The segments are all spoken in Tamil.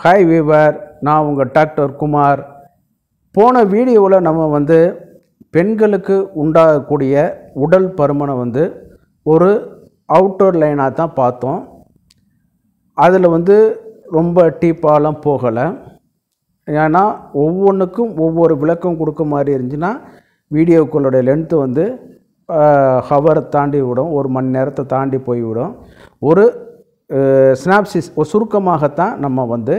ஹாய் வீவர் நான் உங்கள் டாக்டர் குமார் போன வீடியோவில் நம்ம வந்து பெண்களுக்கு உண்டாகக்கூடிய உடல் பருமனை வந்து ஒரு அவுட்டோர் லைனாக தான் பார்த்தோம் அதில் வந்து ரொம்ப டீப்பாலாம் போகலை ஏன்னா ஒவ்வொன்றுக்கும் ஒவ்வொரு விளக்கம் கொடுக்க மாதிரி இருந்துச்சுன்னா வீடியோக்களுடைய லென்த்து வந்து ஹவரை தாண்டி விடும் ஒரு மணி நேரத்தை தாண்டி போய்விடும் ஒரு ஸ்னாப்சிஸ் ஒரு சுருக்கமாகத்தான் நம்ம வந்து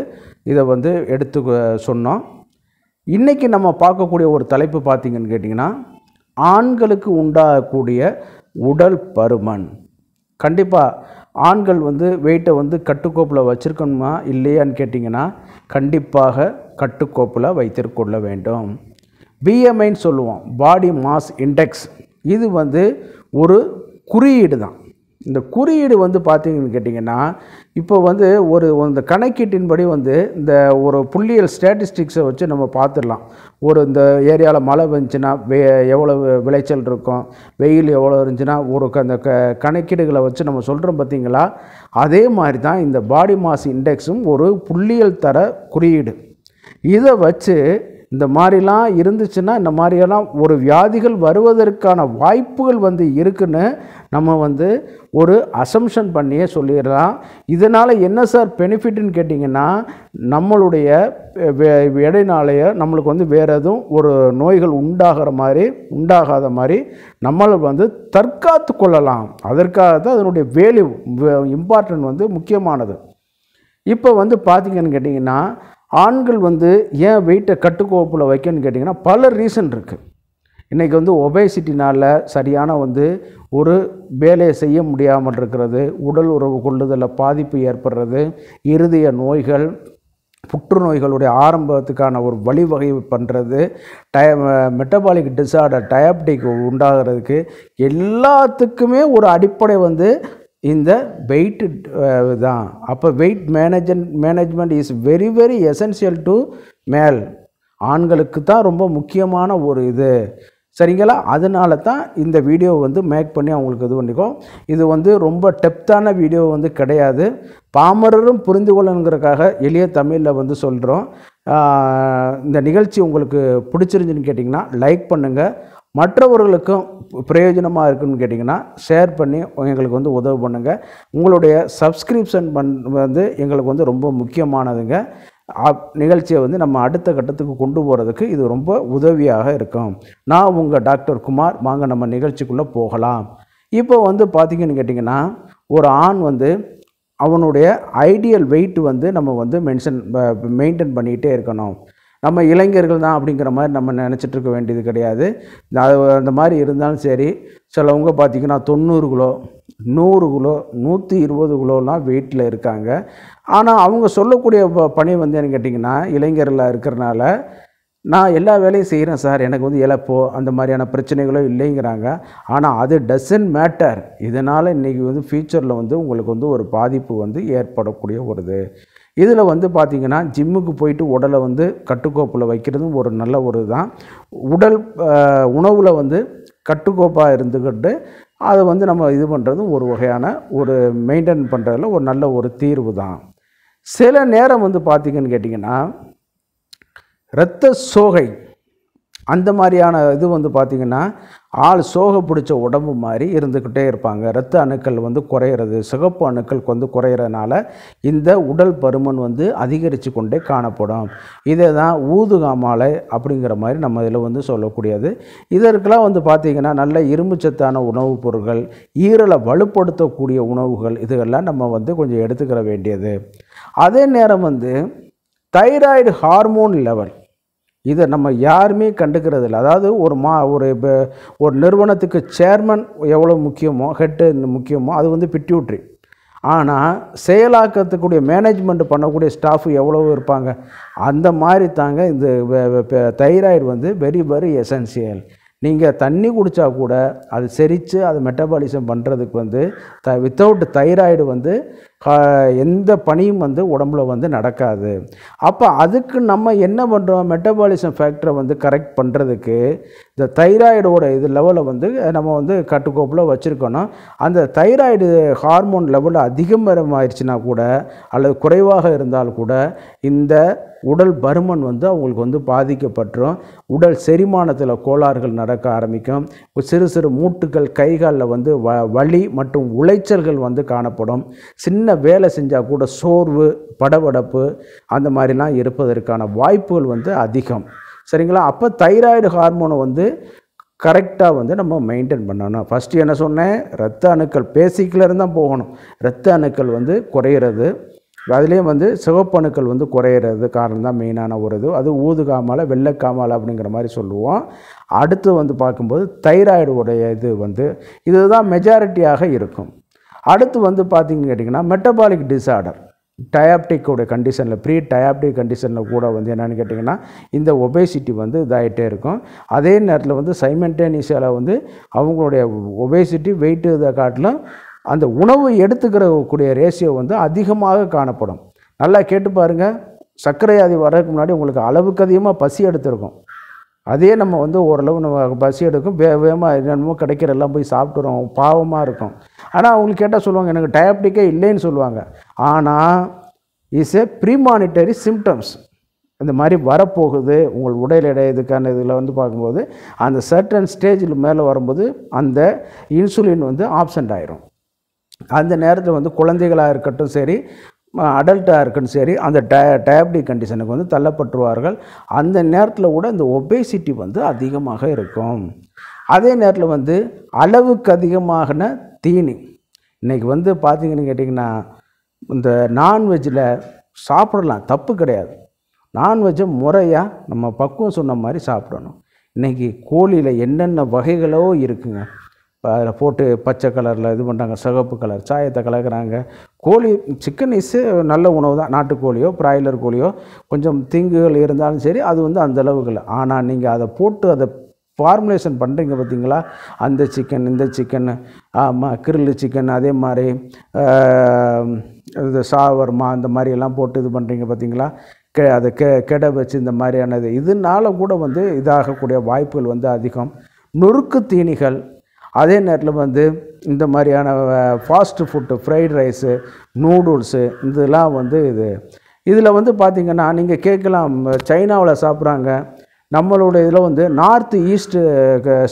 இதை வந்து எடுத்து சொன்னோம் இன்றைக்கி நம்ம பார்க்கக்கூடிய ஒரு தலைப்பு பார்த்திங்கன்னு கேட்டிங்கன்னா ஆண்களுக்கு உண்டாகக்கூடிய உடல் பருமன் கண்டிப்பாக ஆண்கள் வந்து வெயிட்டை வந்து கட்டுக்கோப்பில் வச்சுருக்கணுமா இல்லையான்னு கேட்டிங்கன்னா கண்டிப்பாக கட்டுக்கோப்பில் வைத்திருக்கொள்ள வேண்டும் பிஎம்ஐன்னு சொல்லுவோம் பாடி மாஸ் இண்டெக்ஸ் இது வந்து ஒரு குறியீடு தான் இந்த குறியீடு வந்து பார்த்தீங்கன்னு கேட்டிங்கன்னா இப்போ வந்து ஒரு இந்த கணக்கீட்டின்படி வந்து இந்த ஒரு புள்ளியியல் ஸ்டேட்டிஸ்டிக்ஸை வச்சு நம்ம பார்த்துடலாம் ஒரு இந்த ஏரியாவில் மழை வந்துச்சுன்னா வெ எவ்வளோ விளைச்சல் இருக்கும் வெயில் எவ்வளோ இருந்துச்சுன்னா ஒரு அந்த க கணக்கீடுகளை வச்சு நம்ம சொல்கிறோம் பார்த்திங்களா அதே மாதிரி தான் இந்த பாடி மாஸ் இண்டெக்ஸும் ஒரு புள்ளியியல் தர குறியீடு இதை வச்சு இந்த மாதிரிலாம் இருந்துச்சுன்னா இந்த மாதிரியெல்லாம் ஒரு வியாதிகள் வருவதற்கான வாய்ப்புகள் வந்து இருக்குன்னு நம்ம வந்து ஒரு அசம்ஷன் பண்ணியே சொல்லிடலாம் இதனால் என்ன சார் பெனிஃபிட்னு கேட்டிங்கன்னா நம்மளுடைய இடைநாளைய நம்மளுக்கு வந்து வேறு எதுவும் ஒரு நோய்கள் உண்டாகிற மாதிரி உண்டாகாத மாதிரி நம்மளை வந்து தற்காத்து கொள்ளலாம் அதற்காக தான் அதனுடைய வேல்யூ இம்பார்ட்டன்ட் வந்து முக்கியமானது இப்போ வந்து பார்த்திங்கன்னு கேட்டிங்கன்னா ஆண்கள் வந்து ஏன் வெயிட்டை கட்டுக்கோப்பில் வைக்கணும்னு கேட்டிங்கன்னா பல ரீசன் இருக்குது இன்றைக்கி வந்து ஒபேசிட்டினால் சரியான வந்து ஒரு வேலையை செய்ய முடியாமல் இருக்கிறது உடல் உறவு கொள்ளுதலில் பாதிப்பு ஏற்படுறது இருதய நோய்கள் புற்றுநோய்களுடைய ஆரம்பத்துக்கான ஒரு வழிவகை பண்ணுறது டய மெட்டபாலிக் டிசார்டர் டயபெட்டிக் உண்டாகிறதுக்கு எல்லாத்துக்குமே ஒரு அடிப்படை வந்து இந்த வெயிட்டு தான் அப்போ வெயிட் மேனேஜன் management is very very essential to மேல் ஆண்களுக்கு தான் ரொம்ப முக்கியமான ஒரு இது சரிங்களா அதனால தான் இந்த வீடியோ வந்து மேக் பண்ணி அவங்களுக்கு இது பண்ணிக்கும் இது வந்து ரொம்ப டெப்த்தான வீடியோ வந்து கிடையாது பாமரரும் புரிந்து கொள்ளணுங்கிறக்காக எளிய தமிழில் வந்து சொல்கிறோம் இந்த நிகழ்ச்சி உங்களுக்கு பிடிச்சிருந்துன்னு கேட்டிங்கன்னா லைக் பண்ணுங்கள் மற்றவர்களுக்கும் பிரயோஜனமாக இருக்குன்னு கேட்டிங்கன்னா ஷேர் பண்ணி எங்களுக்கு வந்து உதவி பண்ணுங்கள் உங்களுடைய சப்ஸ்கிரிப்ஷன் பண் வந்து எங்களுக்கு வந்து ரொம்ப முக்கியமானதுங்க நிகழ்ச்சியை வந்து நம்ம அடுத்த கட்டத்துக்கு கொண்டு போகிறதுக்கு இது ரொம்ப உதவியாக இருக்கும் நான் உங்கள் டாக்டர் குமார் வாங்க நம்ம நிகழ்ச்சிக்குள்ளே போகலாம் இப்போ வந்து பார்த்திங்கன்னு கேட்டிங்கன்னா ஒரு ஆண் வந்து அவனுடைய ஐடியல் வெயிட் வந்து நம்ம வந்து மென்ஷன் மெயின்டைன் பண்ணிகிட்டே இருக்கணும் நம்ம இளைஞர்கள் தான் அப்படிங்கிற மாதிரி நம்ம நினச்சிட்டு இருக்க வேண்டியது கிடையாது அது அந்த மாதிரி இருந்தாலும் சரி சிலவங்க பார்த்திங்கன்னா தொண்ணூறு கிலோ நூறு கிலோ நூற்றி இருபது கிலோலாம் வெயிட்டில் இருக்காங்க ஆனால் அவங்க சொல்லக்கூடிய பணி வந்து என்னன்னு கேட்டிங்கன்னா இளைஞரில் இருக்கிறனால நான் எல்லா வேலையும் செய்கிறேன் சார் எனக்கு வந்து இழப்போ அந்த மாதிரியான பிரச்சனைகளோ இல்லைங்கிறாங்க ஆனால் அது டசன்ட் மேட்டர் இதனால் இன்றைக்கி வந்து ஃப்யூச்சரில் வந்து உங்களுக்கு வந்து ஒரு பாதிப்பு வந்து ஏற்படக்கூடிய ஒரு இது இதில் வந்து பார்த்திங்கன்னா ஜிம்முக்கு போயிட்டு உடலை வந்து கட்டுக்கோப்பில் வைக்கிறதும் ஒரு நல்ல ஒரு தான் உடல் உணவில் வந்து கட்டுக்கோப்பாக இருந்துக்கிட்டு அதை வந்து நம்ம இது பண்ணுறதும் ஒரு வகையான ஒரு மெயின்டைன் பண்ணுறதுல ஒரு நல்ல ஒரு தீர்வு தான் சில நேரம் வந்து பார்த்திங்கன்னு கேட்டிங்கன்னா இரத்த சோகை அந்த மாதிரியான இது வந்து பார்த்திங்கன்னா ஆள் சோக பிடிச்ச உடம்பு மாதிரி இருந்துக்கிட்டே இருப்பாங்க இரத்த அணுக்கள் வந்து குறையிறது சிகப்பு அணுக்கள் வந்து குறையிறதுனால இந்த உடல் பருமன் வந்து அதிகரித்து கொண்டே காணப்படும் இதை தான் ஊதுகாமலை அப்படிங்கிற மாதிரி நம்ம இதில் வந்து சொல்லக்கூடியது இதற்கெல்லாம் வந்து பார்த்திங்கன்னா நல்ல இரும்புச்சத்தான உணவுப் பொருட்கள் ஈரலை வலுப்படுத்தக்கூடிய உணவுகள் இதுகள்லாம் நம்ம வந்து கொஞ்சம் எடுத்துக்கிற வேண்டியது அதே நேரம் வந்து தைராய்டு ஹார்மோன் லெவல் இதை நம்ம யாருமே கண்டுக்கிறது இல்லை அதாவது ஒரு மா ஒரு இப்போ ஒரு நிறுவனத்துக்கு சேர்மன் எவ்வளோ முக்கியமோ ஹெட்டு முக்கியமோ அது வந்து பிட்யூட்ரி ஆனால் செயலாக்கத்துக்கூடிய மேனேஜ்மெண்ட் பண்ணக்கூடிய ஸ்டாஃப் எவ்வளோ இருப்பாங்க அந்த மாதிரி தாங்க இந்த தைராய்டு வந்து வெரி வெரி எசென்சியல் நீங்கள் தண்ணி குடித்தா கூட அது செரித்து அது மெட்டபாலிசம் பண்ணுறதுக்கு வந்து த வித்தவுட் தைராய்டு வந்து எந்த பணியும் வந்து உடம்புல வந்து நடக்காது அப்போ அதுக்கு நம்ம என்ன பண்ணுறோம் மெட்டபாலிசம் ஃபேக்டரை வந்து கரெக்ட் பண்ணுறதுக்கு இந்த தைராய்டோட இது லெவலை வந்து நம்ம வந்து கட்டுக்கோப்பில் வச்சுருக்கணும் அந்த தைராய்டு ஹார்மோன் லெவல் அதிகமாகிடுச்சுன்னா கூட அல்லது குறைவாக இருந்தால் கூட இந்த உடல் பருமன் வந்து அவங்களுக்கு வந்து பாதிக்கப்பட்டுரும் உடல் செரிமானத்தில் கோளாறுகள் நடக்க ஆரம்பிக்கும் சிறு சிறு மூட்டுகள் கைகளில் வந்து வ வலி மற்றும் உளைச்சல்கள் வந்து காணப்படும் சின்ன என்ன வேலை செஞ்சால் கூட சோர்வு படபடப்பு அந்த மாதிரிலாம் இருப்பதற்கான வாய்ப்புகள் வந்து அதிகம் சரிங்களா அப்போ தைராய்டு ஹார்மோனை வந்து கரெக்டாக வந்து நம்ம மெயின்டைன் பண்ணணும் ஃபஸ்ட்டு என்ன சொன்னேன் ரத்த அணுக்கள் பேசிக்கிலேருந்து தான் போகணும் ரத்த அணுக்கள் வந்து குறையிறது அதுலேயும் வந்து சிவப்பணுக்கள் வந்து குறையிறது காரணம் தான் மெயினான ஒரு இது அது ஊதுகாமலை வெள்ளைக்காமலை அப்படிங்கிற மாதிரி சொல்லுவோம் அடுத்து வந்து பார்க்கும்போது தைராய்டு உடைய இது வந்து இதுதான் மெஜாரிட்டியாக இருக்கும் அடுத்து வந்து பார்த்திங்க கேட்டிங்கன்னா மெட்டபாலிக் டிசார்டர் டயாப்டிக்கோட கண்டிஷனில் ப்ரீ டயாப்டிக் கண்டிஷனில் கூட வந்து என்னென்னு கேட்டிங்கன்னா இந்த ஒபேசிட்டி வந்து இதாகிட்டே இருக்கும் அதே நேரத்தில் வந்து சைமன்டேனியஸால் வந்து அவங்களுடைய ஒபேசிட்டி வெயிட் இதை காட்டிலும் அந்த உணவு எடுத்துக்கிற கூடிய ரேஷியோ வந்து அதிகமாக காணப்படும் நல்லா கேட்டு பாருங்கள் சர்க்கரை வியாதி வர்றதுக்கு முன்னாடி உங்களுக்கு அளவுக்கு அதிகமாக பசி எடுத்திருக்கும் அதே நம்ம வந்து ஓரளவு நம்ம பசி எடுக்கும் வே வேகமாக என்னமோ கிடைக்கிற எல்லாம் போய் சாப்பிட்டுறோம் பாவமாக இருக்கும் ஆனால் அவங்களுக்கு கேட்டால் சொல்லுவாங்க எனக்கு டயபெட்டிக்கே இல்லைன்னு சொல்லுவாங்க ஆனால் இஸ் ஏ ப்ரீமானிட்டரி சிம்டம்ஸ் இந்த மாதிரி வரப்போகுது உங்கள் உடல் எடை இதுக்கான இதில் வந்து பார்க்கும்போது அந்த சர்டன் ஸ்டேஜில் மேலே வரும்போது அந்த இன்சுலின் வந்து ஆப்சண்ட் ஆயிரும் அந்த நேரத்தில் வந்து குழந்தைகளாக இருக்கட்டும் சரி அடல்ட்டாக இருக்குன்னு சரி அந்த டய டயபடிக் கண்டிஷனுக்கு வந்து தள்ளப்பட்டுருவார்கள் அந்த நேரத்தில் கூட இந்த ஒபேசிட்டி வந்து அதிகமாக இருக்கும் அதே நேரத்தில் வந்து அளவுக்கு அதிகமாகின தீனி இன்றைக்கி வந்து பார்த்தீங்கன்னு கேட்டிங்கன்னா இந்த நான்வெஜ்ஜில் சாப்பிடலாம் தப்பு கிடையாது நான்வெஜ்ஜை முறையாக நம்ம பக்குவம் சொன்ன மாதிரி சாப்பிடணும் இன்றைக்கி கோழியில் என்னென்ன வகைகளோ இருக்குங்க அதில் போட்டு பச்சை கலரில் இது பண்ணுறாங்க சிகப்பு கலர் சாயத்தை கலக்கிறாங்க கோழி சிக்கன் இஸ்ஸு நல்ல உணவு தான் நாட்டுக்கோழியோ ப்ராய்லர் கோழியோ கொஞ்சம் தீங்குகள் இருந்தாலும் சரி அது வந்து அந்த அளவுக்கு இல்லை ஆனால் நீங்கள் அதை போட்டு அதை ஃபார்முலேஷன் பண்ணுறீங்க பார்த்தீங்களா அந்த சிக்கன் இந்த சிக்கன் ஆமாம் கிரில் சிக்கன் அதே மாதிரி இது சாவர்மா அந்த மாதிரியெல்லாம் போட்டு இது பண்ணுறீங்க பார்த்தீங்களா கெ அதை கெ கெடை வச்சு இந்த மாதிரியானது இதனால கூட வந்து இதாகக்கூடிய வாய்ப்புகள் வந்து அதிகம் நொறுக்கு தீனிகள் அதே நேரத்தில் வந்து இந்த மாதிரியான fast food fried rice noodles இதெல்லாம் வந்து இது இதில் வந்து பார்த்திங்கன்னா நீங்கள் கேட்கலாம் சைனாவில் சாப்பிட்றாங்க நம்மளோட இதில் வந்து நார்த் ஈஸ்ட்டு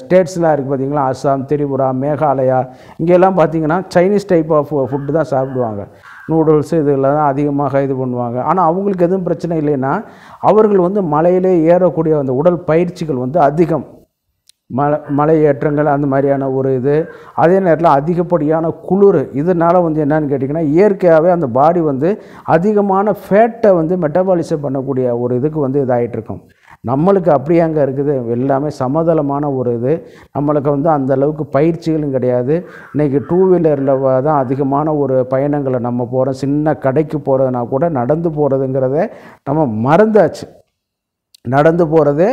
ஸ்டேட்ஸ்லாம் இருக்குது பார்த்திங்களா அஸ்ஸாம் திரிபுரா மேகாலயா இங்கெல்லாம் பார்த்திங்கன்னா சைனீஸ் டைப் ஆஃப் ஃபுட்டு தான் சாப்பிடுவாங்க நூடுல்ஸு இதில் தான் அதிகமாக இது பண்ணுவாங்க ஆனால் அவங்களுக்கு எதுவும் பிரச்சனை இல்லைன்னா அவர்கள் வந்து மலையிலே ஏறக்கூடிய அந்த உடல் பயிற்சிகள் வந்து அதிகம் மலை மலையேற்றங்கள் அந்த மாதிரியான ஒரு இது அதே நேரத்தில் அதிகப்படியான குளிர் இதனால் வந்து என்னன்னு கேட்டிங்கன்னா இயற்கையாகவே அந்த பாடி வந்து அதிகமான ஃபேட்டை வந்து மெட்டபாலிசம் பண்ணக்கூடிய ஒரு இதுக்கு வந்து இதாகிட்டுருக்கும் நம்மளுக்கு அப்படி அங்கே இருக்குது எல்லாமே சமதளமான ஒரு இது நம்மளுக்கு வந்து அந்த அளவுக்கு பயிற்சிகளும் கிடையாது இன்றைக்கி டூ வீலரில் தான் அதிகமான ஒரு பயணங்களை நம்ம போகிறோம் சின்ன கடைக்கு போகிறதுனா கூட நடந்து போகிறதுங்கிறத நம்ம மறந்தாச்சு நடந்து போகிறதே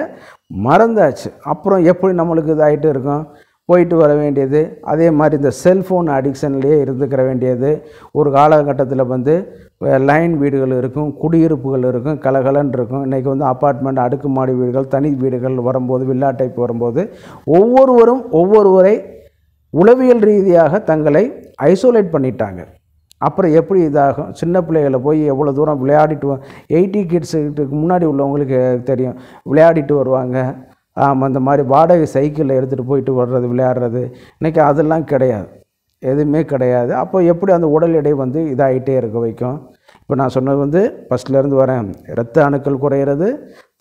மறந்தாச்சு அப்புறம் எப்படி நம்மளுக்கு இதாகிட்டு இருக்கும் போயிட்டு வர வேண்டியது அதே மாதிரி இந்த செல்ஃபோன் அடிக்ஷன்லேயே இருந்துக்கிற வேண்டியது ஒரு காலகட்டத்தில் வந்து லைன் வீடுகள் இருக்கும் குடியிருப்புகள் இருக்கும் கலகலன் இருக்கும் இன்றைக்கி வந்து அப்பார்ட்மெண்ட் அடுக்குமாடி வீடுகள் தனி வீடுகள் வரும்போது வில்லா டைப் வரும்போது ஒவ்வொருவரும் ஒவ்வொருவரை உளவியல் ரீதியாக தங்களை ஐசோலேட் பண்ணிட்டாங்க அப்புறம் எப்படி இதாகும் சின்ன பிள்ளைகளை போய் எவ்வளோ தூரம் விளையாடிட்டு எயிட்டி கிட்ஸுக்கு முன்னாடி உள்ளவங்களுக்கு தெரியும் விளையாடிட்டு வருவாங்க ஆமாம் இந்த மாதிரி வாடகை சைக்கிளில் எடுத்துகிட்டு போயிட்டு வர்றது விளையாடுறது இன்றைக்கி அதெல்லாம் கிடையாது எதுவுமே கிடையாது அப்போ எப்படி அந்த உடல் எடை வந்து இதாகிட்டே இருக்க வைக்கும் இப்போ நான் சொன்னது வந்து ஃபஸ்ட்லேருந்து வரேன் இரத்த அணுக்கள் குறையிறது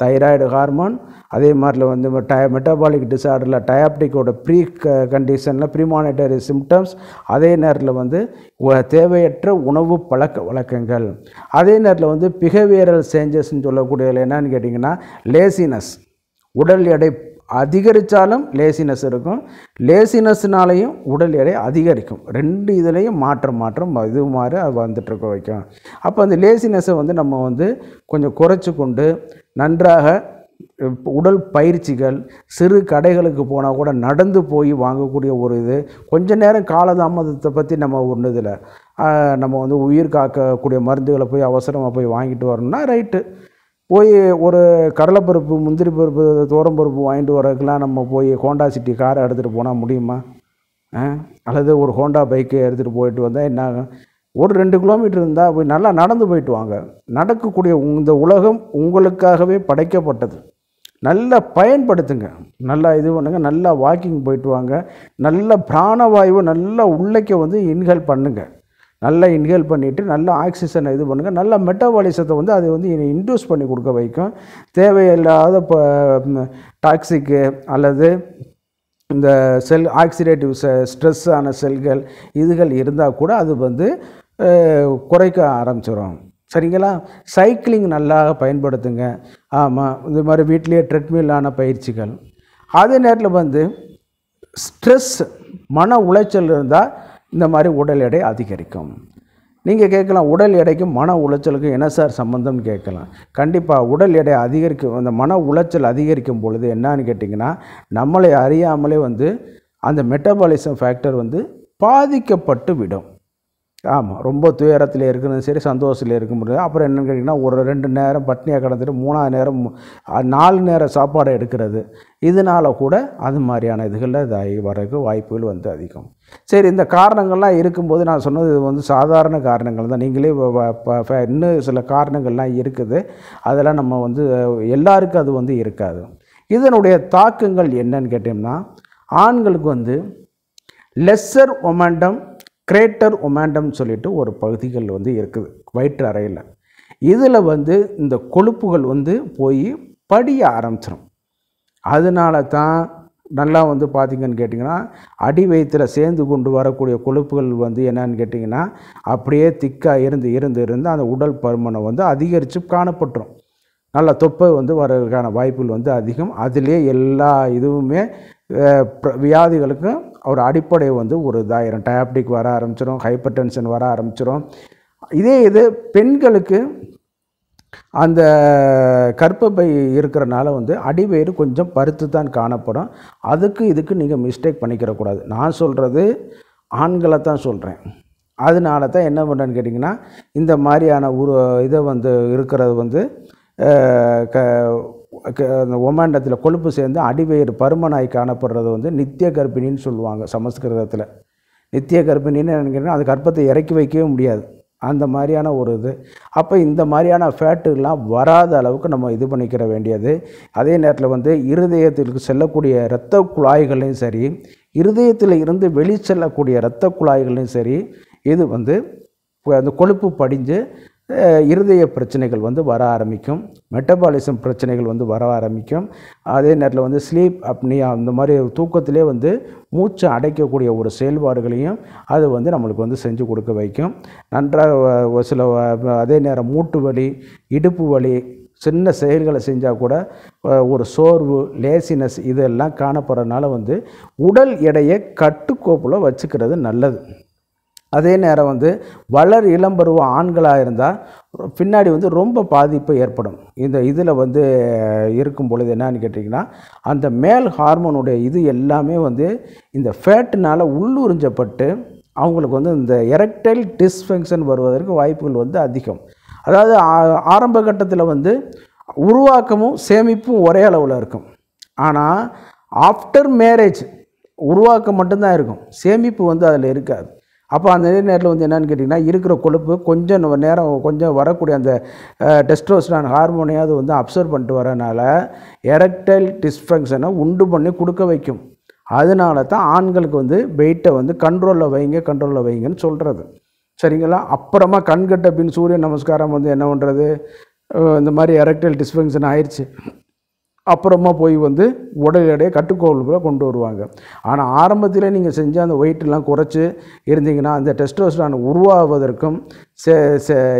தைராய்டு ஹார்மோன் அதே மாதிரில வந்து டய மெட்டபாலிக் டிசார்டரில் டயாப்டிக்கோட ப்ரீ க கண்டிஷனில் ப்ரீமானிட்டரி சிம்டம்ஸ் அதே நேரத்தில் வந்து தேவையற்ற உணவு பழக்க வழக்கங்கள் அதே நேரத்தில் வந்து பிஹேவியரல் சேஞ்சஸ்ன்னு சொல்லக்கூடியதில் என்னன்னு கேட்டிங்கன்னா லேசினஸ் உடல் எடை அதிகரித்தாலும் லேசினஸ் இருக்கும் லேசினஸ்னாலையும் உடல் எடை அதிகரிக்கும் ரெண்டு இதுலேயும் மாற்றம் மாற்றம் இது மாதிரி அது வந்துட்டுருக்க வைக்கும் அப்போ அந்த லேசினஸ்ஸை வந்து நம்ம வந்து கொஞ்சம் குறைச்சி கொண்டு நன்றாக உடல் பயிற்சிகள் சிறு கடைகளுக்கு போனால் கூட நடந்து போய் வாங்கக்கூடிய ஒரு இது கொஞ்ச நேரம் காலதாமதத்தை பற்றி நம்ம ஒன்று இதில் நம்ம வந்து உயிர் காக்கக்கூடிய மருந்துகளை போய் அவசரமாக போய் வாங்கிட்டு வரணும்னா ரைட்டு போய் ஒரு கடலைப்பருப்பு முந்திரி பருப்பு பருப்பு வாங்கிட்டு வரதுக்கெலாம் நம்ம போய் ஹோண்டா சிட்டி காரை எடுத்துகிட்டு போனால் முடியுமா அல்லது ஒரு ஹோண்டா பைக்கு எடுத்துகிட்டு போயிட்டு வந்தால் என்ன ஒரு ரெண்டு கிலோமீட்டர் இருந்தால் போய் நல்லா நடந்து போயிட்டு வாங்க நடக்கக்கூடிய இந்த உலகம் உங்களுக்காகவே படைக்கப்பட்டது நல்லா பயன்படுத்துங்க நல்லா இது பண்ணுங்கள் நல்லா வாக்கிங் போயிட்டு வாங்க நல்ல பிராணவாயுவை நல்லா உள்ளக்க வந்து இன்ஹெல் பண்ணுங்கள் நல்லா இன்ஹேல் பண்ணிவிட்டு நல்லா ஆக்சிஜனை இது பண்ணுங்கள் நல்ல மெட்டபாலிசத்தை வந்து அது வந்து இன்ட்யூஸ் பண்ணி கொடுக்க வைக்கும் தேவையில்லாத இப்போ டாக்ஸிக்கு அல்லது இந்த செல் ஆக்சிடேட்டிவ் ஸ்ட்ரெஸ் ஆன செல்கள் இதுகள் இருந்தால் கூட அது வந்து குறைக்க ஆரம்பிச்சிடும் சரிங்களா சைக்கிளிங் நல்லா பயன்படுத்துங்க ஆமாம் இந்த மாதிரி வீட்லேயே ட்ரெட்மில்லான பயிற்சிகள் அதே நேரத்தில் வந்து ஸ்ட்ரெஸ் மன உளைச்சல் இருந்தால் இந்த மாதிரி உடல் எடை அதிகரிக்கும் நீங்கள் கேட்கலாம் உடல் எடைக்கும் மன உளைச்சலுக்கும் என்ன சார் சம்மந்தம்னு கேட்கலாம் கண்டிப்பாக உடல் எடை அதிகரிக்கும் அந்த மன உளைச்சல் அதிகரிக்கும் பொழுது என்னான்னு கேட்டிங்கன்னா நம்மளை அறியாமலே வந்து அந்த மெட்டபாலிசம் ஃபேக்டர் வந்து பாதிக்கப்பட்டு விடும் ஆமாம் ரொம்ப துயரத்தில் இருக்கணும் சரி சந்தோஷத்தில் இருக்க முடியாது அப்புறம் என்னென்னு கேட்டிங்கன்னா ஒரு ரெண்டு நேரம் பட்னியாக கடந்துட்டு மூணாவது நேரம் நாலு நேரம் சாப்பாடு எடுக்கிறது இதனால் கூட அது மாதிரியான இதுகளில் இதாகி வரக்கு வாய்ப்புகள் வந்து அதிகம் சரி இந்த காரணங்கள்லாம் இருக்கும்போது நான் சொன்னது இது வந்து சாதாரண காரணங்கள் தான் நீங்களே இன்னும் சில காரணங்கள்லாம் இருக்குது அதெல்லாம் நம்ம வந்து எல்லாருக்கும் அது வந்து இருக்காது இதனுடைய தாக்கங்கள் என்னன்னு கேட்டிங்கன்னா ஆண்களுக்கு வந்து லெஸ்ஸர் மொமெண்டம் கிரேட்டர் ஒமாண்டம்னு சொல்லிட்டு ஒரு பகுதிகள் வந்து இருக்குது வயிற்று அறையில் இதில் வந்து இந்த கொழுப்புகள் வந்து போய் படிய ஆரம்பிச்சிடும் அதனால தான் நல்லா வந்து பார்த்திங்கன்னு கேட்டிங்கன்னா அடி வயிற்றில் சேர்ந்து கொண்டு வரக்கூடிய கொழுப்புகள் வந்து என்னன்னு கேட்டிங்கன்னா அப்படியே திக்காக இருந்து இருந்து இருந்து அந்த உடல் பருமனை வந்து அதிகரித்து காணப்பட்டுரும் நல்லா தொப்பை வந்து வர்றதுக்கான வாய்ப்புகள் வந்து அதிகம் அதிலே எல்லா இதுவுமே வியாதிகளுக்கும் ஒரு அடிப்படை வந்து ஒரு இதாயிரும் டயாப்டிக் வர ஆரம்பிச்சிடும் ஹைப்பர் டென்ஷன் வர ஆரம்பிச்சிடும் இதே இது பெண்களுக்கு அந்த கற்பப்பை இருக்கிறனால வந்து அடிவேறு கொஞ்சம் பருத்து தான் காணப்படும் அதுக்கு இதுக்கு நீங்கள் மிஸ்டேக் பண்ணிக்கிறக்கூடாது நான் சொல்கிறது ஆண்களை தான் சொல்கிறேன் அதனால தான் என்ன பண்ணுறேன்னு கேட்டிங்கன்னா இந்த மாதிரியான ஒரு இதை வந்து இருக்கிறது வந்து க அந்த ஓமாண்டத்தில் கொழுப்பு சேர்ந்து அடிவேறு பருமனாய் காணப்படுறது வந்து நித்திய கர்ப்பிணின்னு சொல்லுவாங்க சமஸ்கிருதத்தில் நித்திய கர்ப்பிணின்னு நினைக்கிறேன் அது கர்ப்பத்தை இறக்கி வைக்கவே முடியாது அந்த மாதிரியான ஒரு இது அப்போ இந்த மாதிரியான ஃபேட்டுலாம் வராத அளவுக்கு நம்ம இது பண்ணிக்கிற வேண்டியது அதே நேரத்தில் வந்து இருதயத்திற்கு செல்லக்கூடிய இரத்த குழாய்களையும் சரி இருதயத்தில் இருந்து வெளி செல்லக்கூடிய இரத்த குழாய்களையும் சரி இது வந்து அந்த கொழுப்பு படிஞ்சு இருதய பிரச்சனைகள் வந்து வர ஆரம்பிக்கும் மெட்டபாலிசம் பிரச்சனைகள் வந்து வர ஆரம்பிக்கும் அதே நேரத்தில் வந்து ஸ்லீப் அப்னியா இந்த மாதிரி தூக்கத்திலே வந்து மூச்சு அடைக்கக்கூடிய ஒரு செயல்பாடுகளையும் அது வந்து நம்மளுக்கு வந்து செஞ்சு கொடுக்க வைக்கும் நன்றாக ஒரு சில அதே நேரம் மூட்டு வலி இடுப்பு வலி சின்ன செயல்களை செஞ்சால் கூட ஒரு சோர்வு லேசினஸ் இதெல்லாம் காணப்படுறதுனால வந்து உடல் எடையை கட்டுக்கோப்பில் வச்சுக்கிறது நல்லது அதே நேரம் வந்து வளர் இளம்பருவ ஆண்களாக இருந்தால் பின்னாடி வந்து ரொம்ப பாதிப்பு ஏற்படும் இந்த இதில் வந்து இருக்கும் பொழுது என்னான்னு கேட்டிங்கன்னா அந்த மேல் ஹார்மோனுடைய இது எல்லாமே வந்து இந்த ஃபேட்டுனால் உள்ளுறிஞ்சப்பட்டு அவங்களுக்கு வந்து இந்த எரக்டைல் டிஸ்ஃபங்க்ஷன் வருவதற்கு வாய்ப்புகள் வந்து அதிகம் அதாவது ஆரம்ப கட்டத்தில் வந்து உருவாக்கமும் சேமிப்பும் ஒரே அளவில் இருக்கும் ஆனால் ஆஃப்டர் மேரேஜ் உருவாக்கம் மட்டும்தான் இருக்கும் சேமிப்பு வந்து அதில் இருக்காது அப்போ அந்த நேரத்தில் வந்து என்னென்னு கேட்டிங்கன்னா இருக்கிற கொழுப்பு கொஞ்சம் நம்ம நேரம் கொஞ்சம் வரக்கூடிய அந்த டெஸ்ட்ரோஸ்டான் ஹார்மோனியாவது வந்து அப்சர்வ் பண்ணிட்டு வரனால எரக்டைல் டிஸ்ஃபங்க்ஷனை உண்டு பண்ணி கொடுக்க வைக்கும் அதனால தான் ஆண்களுக்கு வந்து வெயிட்டை வந்து கண்ட்ரோலில் வைங்க கண்ட்ரோலில் வைங்கன்னு சொல்கிறது சரிங்களா அப்புறமா கண்கட்ட பின் சூரிய நமஸ்காரம் வந்து என்ன பண்ணுறது இந்த மாதிரி எரக்டைல் டிஸ்ஃபங்க்ஷன் ஆயிடுச்சு அப்புறமா போய் வந்து உடல் எடையை கட்டுக்கோளுக்குள்ளே கொண்டு வருவாங்க ஆனால் ஆரம்பத்தில் நீங்கள் செஞ்ச அந்த வெயிட்டெல்லாம் குறைச்சி இருந்தீங்கன்னா அந்த டெஸ்டோஸ்டான் உருவாவதற்கும்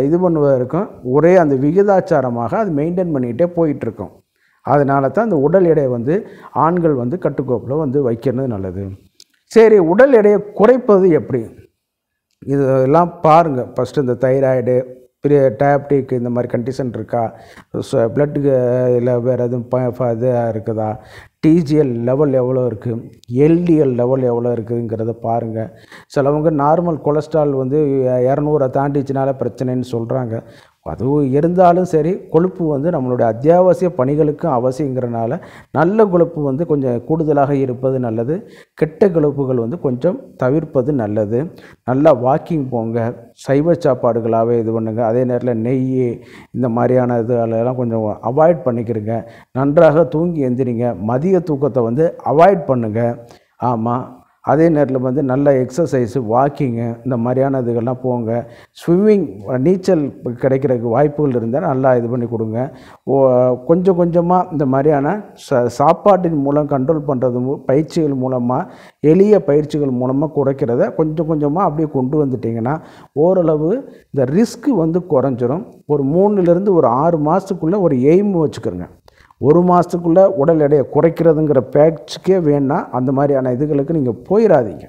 இது பண்ணுவதற்கும் ஒரே அந்த விகிதாச்சாரமாக அது மெயின்டைன் பண்ணிகிட்டே போயிட்டுருக்கோம் அதனால தான் அந்த உடல் எடையை வந்து ஆண்கள் வந்து கட்டுக்கோப்பில் வந்து வைக்கிறது நல்லது சரி உடல் எடையை குறைப்பது எப்படி இதெல்லாம் பாருங்கள் ஃபஸ்ட்டு இந்த தைராய்டு பெரிய டயாப்டிக் இந்த மாதிரி கண்டிஷன் இருக்கா ஸோ பிளட்டுக்கு இல்லை வேறு எதுவும் ப இதாக இருக்குதா டிஜிஎல் லெவல் எவ்வளோ இருக்குது எல்டிஎல் லெவல் எவ்வளோ இருக்குதுங்கிறத பாருங்கள் சிலவங்க நார்மல் கொலஸ்ட்ரால் வந்து இரநூறை தாண்டிச்சுனால பிரச்சனைன்னு சொல்கிறாங்க அது இருந்தாலும் சரி கொழுப்பு வந்து நம்மளுடைய அத்தியாவசிய பணிகளுக்கும் அவசியங்கிறனால நல்ல கொழுப்பு வந்து கொஞ்சம் கூடுதலாக இருப்பது நல்லது கெட்ட கொழுப்புகள் வந்து கொஞ்சம் தவிர்ப்பது நல்லது நல்லா வாக்கிங் போங்க சைவ சாப்பாடுகளாகவே இது பண்ணுங்க அதே நேரத்தில் நெய் இந்த மாதிரியான இதுகளெல்லாம் கொஞ்சம் அவாய்ட் பண்ணிக்கிறங்க நன்றாக தூங்கி எந்திரிங்க மதிய தூக்கத்தை வந்து அவாய்ட் பண்ணுங்கள் ஆமாம் அதே நேரத்தில் வந்து நல்ல எக்ஸசைஸு வாக்கிங்கு இந்த மாதிரியான இதுகள்லாம் போங்க ஸ்விம்மிங் நீச்சல் கிடைக்கிறதுக்கு வாய்ப்புகள் இருந்தால் நல்லா இது பண்ணி கொடுங்க கொஞ்சம் கொஞ்சமாக இந்த மாதிரியான ச சாப்பாட்டின் மூலம் கண்ட்ரோல் பண்ணுறது பயிற்சிகள் மூலமாக எளிய பயிற்சிகள் மூலமாக குறைக்கிறத கொஞ்சம் கொஞ்சமாக அப்படியே கொண்டு வந்துட்டிங்கன்னா ஓரளவு இந்த ரிஸ்க்கு வந்து குறைஞ்சிரும் ஒரு மூணுலேருந்து ஒரு ஆறு மாதத்துக்குள்ளே ஒரு எய்ம் வச்சுக்கிறோங்க ஒரு மாதத்துக்குள்ளே உடல் எடையை குறைக்கிறதுங்கிற பேச்சுக்கே வேணால் அந்த மாதிரியான இதுகளுக்கு நீங்கள் போயிடாதீங்க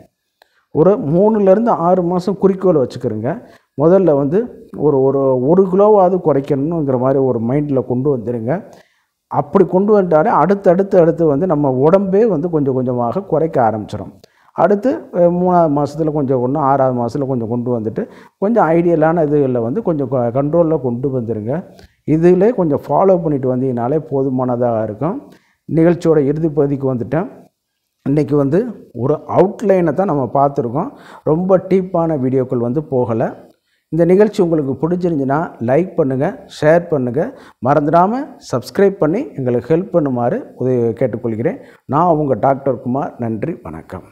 ஒரு மூணுலேருந்து ஆறு மாதம் குறிக்கோளை வச்சுக்கிறோங்க முதல்ல வந்து ஒரு ஒரு ஒரு கிலோவாவது குறைக்கணுங்கிற மாதிரி ஒரு மைண்டில் கொண்டு வந்துடுங்க அப்படி கொண்டு வந்துட்டாலே அடுத்து அடுத்து வந்து நம்ம உடம்பே வந்து கொஞ்சம் கொஞ்சமாக குறைக்க ஆரம்பிச்சிடும் அடுத்து மூணாவது மாதத்தில் கொஞ்சம் ஒன்று ஆறாவது மாதத்தில் கொஞ்சம் கொண்டு வந்துட்டு கொஞ்சம் ஐடியலான இதுகளில் வந்து கொஞ்சம் கண்ட்ரோலில் கொண்டு வந்துடுங்க இதில் கொஞ்சம் ஃபாலோ பண்ணிட்டு வந்தீங்கனாலே போதுமானதாக இருக்கும் நிகழ்ச்சியோட இறுதி பகுதிக்கு வந்துட்டேன் இன்றைக்கி வந்து ஒரு அவுட்லைனை தான் நம்ம பார்த்துருக்கோம் ரொம்ப டீப்பான வீடியோக்கள் வந்து போகலை இந்த நிகழ்ச்சி உங்களுக்கு பிடிச்சிருந்துச்சுன்னா லைக் பண்ணுங்கள் ஷேர் பண்ணுங்கள் மறந்துடாமல் சப்ஸ்கிரைப் பண்ணி எங்களுக்கு ஹெல்ப் பண்ணுமாறு உதவி கேட்டுக்கொள்கிறேன் நான் உங்கள் டாக்டர் குமார் நன்றி வணக்கம்